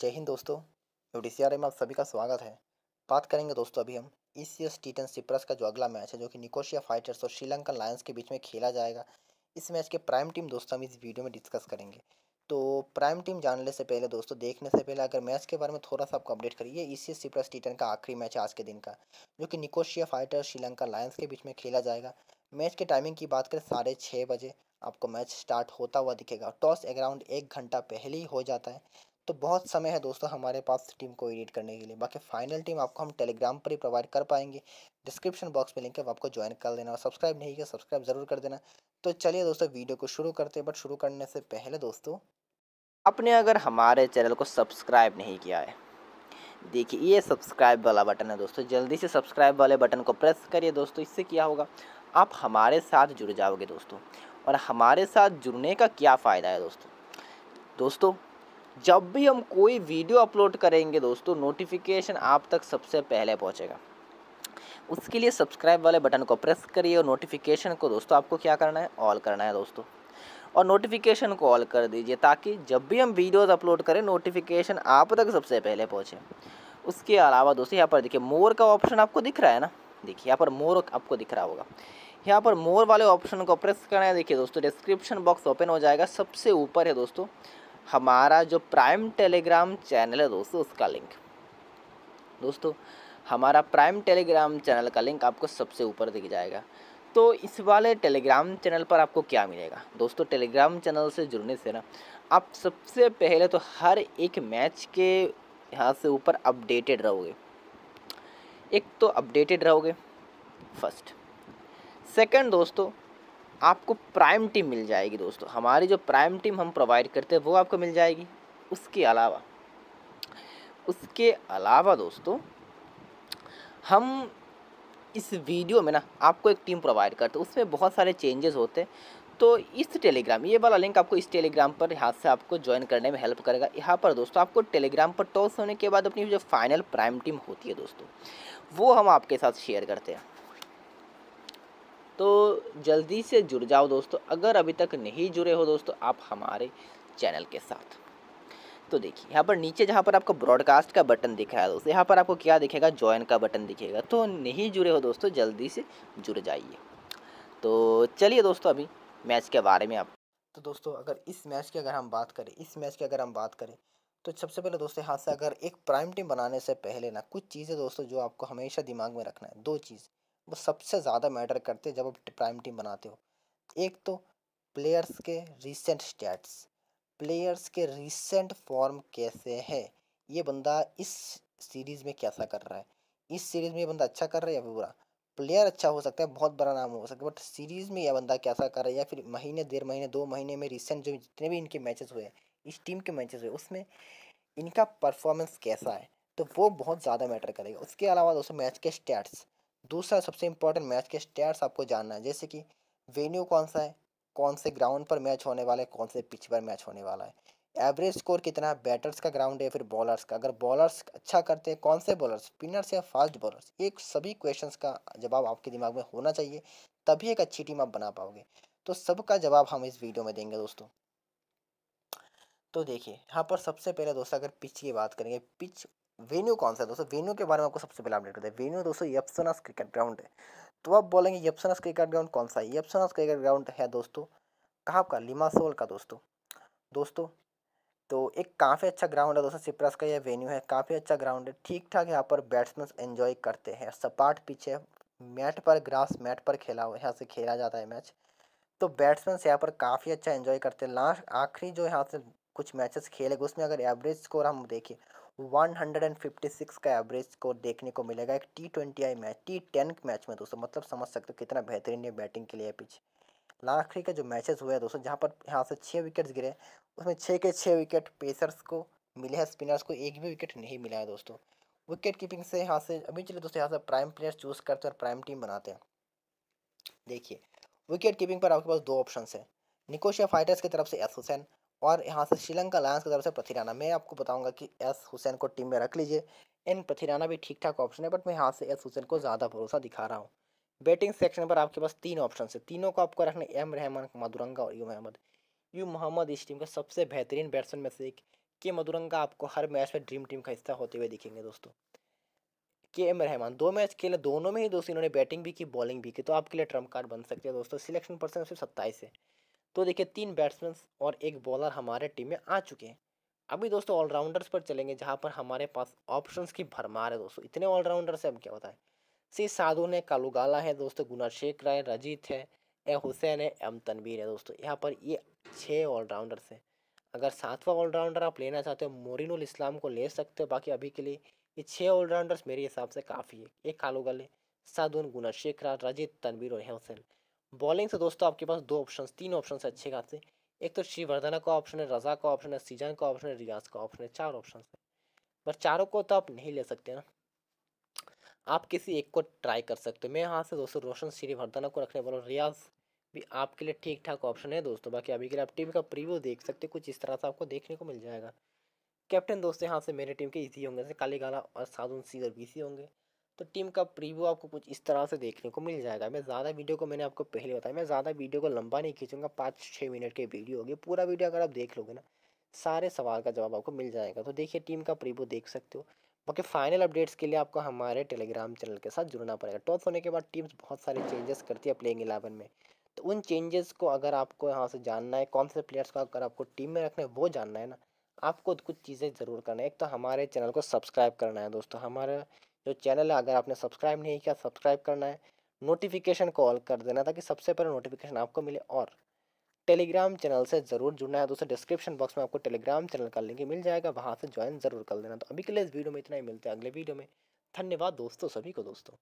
जय हिंद दोस्तों आर में आप सभी का स्वागत है बात करेंगे दोस्तों अभी हम E C S T ten Cyprus का जो अगला मैच है जो कि निकोशिया फाइटर्स और श्रीलंकन लायंस के बीच में खेला जाएगा इस मैच के प्राइम टीम दोस्तों हम इस वीडियो में डिस्कस करेंगे तो प्राइम टीम जानने से पहले दोस्तों देखने से पहले अगर मैच के बारे में थोड़ा सा आपको अपडेट करिए E C S Cyprus T ten का आखिरी मैच है आज के दिन का जो कि निकोशिया फाइटर्स श्रीलंका लायंस के बीच में खेला जाएगा मैच के टाइमिंग की बात करें साढ़े छः बजे आपको मैच स्टार्ट होता हुआ दिखेगा टॉस अराउंड एक घंटा पहले ही हो जाता है तो बहुत समय है दोस्तों हमारे पास टीम को एडिट करने के लिए बाकी फाइनल टीम आपको हम टेलीग्राम पर ही प्रोवाइड कर पाएंगे डिस्क्रिप्शन बॉक्स में लिंक है आपको ज्वाइन कर देना और सब्सक्राइब नहीं किया सब्सक्राइब ज़रूर कर देना तो चलिए दोस्तों वीडियो को शुरू करते हैं बट शुरू करने से पहले दोस्तों आपने अगर हमारे चैनल को सब्सक्राइब नहीं किया है देखिए ये सब्सक्राइब वाला बटन है दोस्तों जल्दी से सब्सक्राइब वाले बटन को प्रेस करिए दोस्तों इससे क्या होगा आप हमारे साथ जुड़ जाओगे दोस्तों और हमारे साथ जुड़ने का क्या फ़ायदा है दोस्तों दोस्तों जब भी हम कोई वीडियो अपलोड करेंगे दोस्तों नोटिफिकेशन आप तक सबसे पहले पहुँचेगा उसके लिए सब्सक्राइब वाले बटन को प्रेस करिए और नोटिफिकेशन को दोस्तों आपको क्या करना है ऑल करना है दोस्तों और नोटिफिकेशन को ऑल कर दीजिए ताकि जब भी हम वीडियोस अपलोड करें नोटिफिकेशन आप तक सबसे पहले पहुँचे उसके अलावा दोस्तों यहाँ पर देखिए मोर का ऑप्शन आपको दिख रहा है ना देखिए यहाँ पर मोर आपको दिख रहा होगा यहाँ पर मोर वाले ऑप्शन को प्रेस करना है देखिए दोस्तों डिस्क्रिप्शन बॉक्स ओपन हो जाएगा सबसे ऊपर है दोस्तों हमारा जो प्राइम टेलीग्राम चैनल है दोस्तों उसका लिंक दोस्तों हमारा प्राइम टेलीग्राम चैनल का लिंक आपको सबसे ऊपर दिख जाएगा तो इस वाले टेलीग्राम चैनल पर आपको क्या मिलेगा दोस्तों टेलीग्राम चैनल से जुड़ने से ना आप सबसे पहले तो हर एक मैच के यहाँ से ऊपर अपडेटेड रहोगे एक तो अपडेटेड रहोगे फर्स्ट सेकंड दोस्तों आपको प्राइम टीम मिल जाएगी दोस्तों हमारी जो प्राइम टीम हम प्रोवाइड करते हैं वो आपको मिल जाएगी उसके अलावा उसके अलावा दोस्तों हम इस वीडियो में ना आपको एक टीम प्रोवाइड करते हैं उसमें बहुत सारे चेंजेस होते हैं तो इस टेलीग्राम ये वाला लिंक आपको इस टेलीग्राम पर यहाँ से आपको ज्वाइन करने में हेल्प करेगा यहाँ पर दोस्तों आपको टेलीग्राम पर टॉस होने के बाद अपनी जो फाइनल प्राइम टीम होती है दोस्तों वो हम आपके साथ शेयर करते हैं तो जल्दी से जुड़ जाओ दोस्तों अगर अभी तक नहीं जुड़े हो दोस्तों आप हमारे चैनल के साथ तो देखिए यहाँ पर नीचे जहाँ पर आपको ब्रॉडकास्ट का बटन दिख रहा है दोस्तों यहाँ पर आपको क्या दिखेगा ज्वाइन का बटन दिखेगा तो नहीं जुड़े हो दोस्तों जल्दी से जुड़ जाइए तो चलिए दोस्तों अभी मैच के बारे में आप तो दोस्तों अगर इस मैच की अगर हम बात करें इस मैच की अगर हम बात करें तो सबसे पहले दोस्तों यहाँ से अगर एक प्राइम टीम बनाने से पहले ना कुछ चीज़ें दोस्तों जो आपको हमेशा दिमाग में रखना है दो चीज़ वो सबसे ज़्यादा मैटर करते हैं जब आप प्राइम टीम बनाते हो एक तो प्लेयर्स के रिसेंट स्टैट्स प्लेयर्स के रिसेंट फॉर्म कैसे है ये बंदा इस सीरीज़ में कैसा कर रहा है इस सीरीज़ में ये बंदा अच्छा कर रहा है या फिर बुरा प्लेयर अच्छा हो सकता है बहुत बड़ा नाम हो सकता है बट सीरीज़ में यह बंदा कैसा कर रहा है या फिर महीने डेढ़ महीने दो महीने में रिसेंट जो जितने भी इनके मैचेस हुए हैं इस टीम के मैचेस हुए उसमें इनका परफॉर्मेंस कैसा है तो वो बहुत ज़्यादा मैटर करेगा उसके अलावा दोस्तों मैच के स्टैट्स दूसरा सबसे इम्पोर्टेंट मैच के स्टेट्स आपको जानना है जैसे कि वेन्यू कौन सा है कौन से ग्राउंड पर मैच होने वाला है कौन से पिच पर मैच होने वाला है एवरेज स्कोर कितना है बैटर्स का ग्राउंड है फिर बॉलर्स का अगर बॉलर्स अच्छा करते हैं कौन से बॉलर्स स्पिनर्स या फास्ट बॉलर्स ये सभी क्वेश्चन का जवाब आपके दिमाग में होना चाहिए तभी एक अच्छी टीम आप बना पाओगे तो सबका जवाब हम इस वीडियो में देंगे दोस्तों तो देखिए यहाँ पर सबसे पहले दोस्तों अगर पिच की बात करेंगे पिच वेन्यू कौन सा है दोस्तों वेन्यू के बारे में आपको सबसे पहले अपडेट करते हैं वेन्यू दोस्तों यप्सनास क्रिकेट ग्राउंड है तो आप बोलेंगे यप्सनास क्रिकेट ग्राउंड कौन सा है यप्सनास क्रिकेट ग्राउंड है दोस्तों कहाँ का लिमासोल का दोस्तों दोस्तों तो एक काफ़ी अच्छा ग्राउंड है दोस्तों सिप्रस का यह वेन्यू है काफ़ी अच्छा ग्राउंड है ठीक ठाक यहाँ पर बैट्समैन एंजॉय करते हैं सपाट पिच है मैट पर ग्रास मैट पर खेला हुआ यहाँ से खेला जाता है मैच तो बैट्समैन यहाँ पर काफ़ी अच्छा एंजॉय करते हैं लास्ट आखिरी जो यहाँ से कुछ मैचेस खेले गए उसमें अगर एवरेज स्कोर हम देखें 156 का एवरेज को देखने को मिलेगा एक T twenty match T ten match में दोस्तों मतलब समझ सकते हो कितना बेहतरीन है बैटिंग के लिए पिच लाखरी का जो मैचेस हुए हैं दोस्तों जहाँ पर यहाँ से छः विकेट्स गिरे उसमें छः के छः विकेट पेसर्स को मिले हैं स्पिनर्स को एक भी विकेट नहीं मिला है दोस्तों विकेट कीपिंग से यहाँ से अभी चले दोस्तों यहाँ से प्राइम प्लेयर चूज़ करते हैं प्राइम टीम बनाते हैं देखिए विकेट कीपिंग पर आपके पास दो ऑप्शन है निकोशिया फाइटर्स की तरफ से एस हुसैन और यहाँ से श्रीलंका लायंस की तरफ से पृथ्वीराना मैं आपको बताऊंगा कि एस हुसैन को टीम में रख लीजिए एन पृथ्वीराना भी ठीक ठाक ऑप्शन है बट मैं यहाँ से एस हुसैन को ज़्यादा भरोसा दिखा रहा हूँ बैटिंग सेक्शन पर आपके पास तीन ऑप्शन है तीनों को आपको रखना एम रहमान मधुरंगा और यू अहमद यू मोहम्मद इस टीम का सबसे बेहतरीन बैट्समैन में से एक के मधुरंगा आपको हर मैच में ड्रीम टीम का हिस्सा होते हुए दिखेंगे दोस्तों के एम रहमान दो मैच खेले दोनों में ही दोस्तों इन्होंने बैटिंग भी की बॉलिंग भी की तो आपके लिए ट्रम्प कार्ड बन सकते हैं दोस्तों सिलेक्शन परसेंट सिर्फ सत्ताईस है तो देखिए तीन बैट्समैन और एक बॉलर हमारे टीम में आ चुके हैं अभी दोस्तों ऑलराउंडर्स पर चलेंगे जहाँ पर हमारे पास ऑप्शन की भरमार है दोस्तों इतने ऑलराउंडर्स है अब क्या होता है सी साधु ने कालूगाला है दोस्तों गुना शेख राय रजीत है ए हुसैन है एम तनवीर है दोस्तों यहाँ पर ये छः ऑलराउंडर्स हैं अगर सातवां ऑलराउंडर आप लेना चाहते हो मोरिन इस्लाम को ले सकते हो बाकी अभी के लिए ये छः ऑलराउंडर्स मेरे हिसाब से काफ़ी है एक कालूगल गाले साधुन गुना शेखरा रजीत तनवीर और हुसैन बॉलिंग से दोस्तों आपके पास दो ऑप्शन तीन ऑप्शन है अच्छे खासे एक तो श्रीवर्धना का ऑप्शन है रजा का ऑप्शन है सीजन का ऑप्शन है रियाज का ऑप्शन है चार ऑप्शन है पर चारों को तो आप नहीं ले सकते ना आप किसी एक को ट्राई कर सकते हो मैं यहाँ से दोस्तों रोशन श्रीवर्धना को रखने वाला हूँ रियाज भी आपके लिए ठीक ठाक ऑप्शन है दोस्तों बाकी अभी के लिए आप टीम का प्रीव्यू देख सकते हो कुछ इस तरह से आपको देखने को मिल जाएगा कैप्टन दोस्तों यहाँ से मेरे टीम के इजी होंगे जैसे काली गाला और साधुन सी और बीसी होंगे तो टीम का प्रीव्यू आपको कुछ इस तरह से देखने को मिल जाएगा मैं ज़्यादा वीडियो को मैंने आपको पहले बताया मैं ज़्यादा वीडियो को लंबा नहीं खींचूंगा पाँच छः मिनट के वीडियो होगी पूरा वीडियो अगर आप देख लोगे ना सारे सवाल का जवाब आपको मिल जाएगा तो देखिए टीम का प्रीव्यू देख सकते हो बाकी फाइनल अपडेट्स के लिए आपको हमारे टेलीग्राम चैनल के साथ जुड़ना पड़ेगा टॉस होने के बाद टीम्स बहुत सारे चेंजेस करती है प्लेइंग इलेवन में तो उन चेंजेस को अगर आपको यहाँ से जानना है कौन से प्लेयर्स को अगर आपको टीम में रखना है वो जानना है ना आपको कुछ चीज़ें ज़रूर करना है एक तो हमारे चैनल को सब्सक्राइब करना है दोस्तों हमारे जो तो चैनल है अगर आपने सब्सक्राइब नहीं किया सब्सक्राइब करना है नोटिफिकेशन को ऑल कर देना ताकि सबसे पहले नोटिफिकेशन आपको मिले और टेलीग्राम चैनल से ज़रूर जुड़ना है दोस्तों डिस्क्रिप्शन बॉक्स में आपको टेलीग्राम चैनल का लिंक मिल जाएगा वहाँ से ज्वाइन जरूर कर देना तो अभी के लिए इस वीडियो में इतना ही मिलता है अगले वीडियो में धन्यवाद दोस्तों सभी को दोस्तों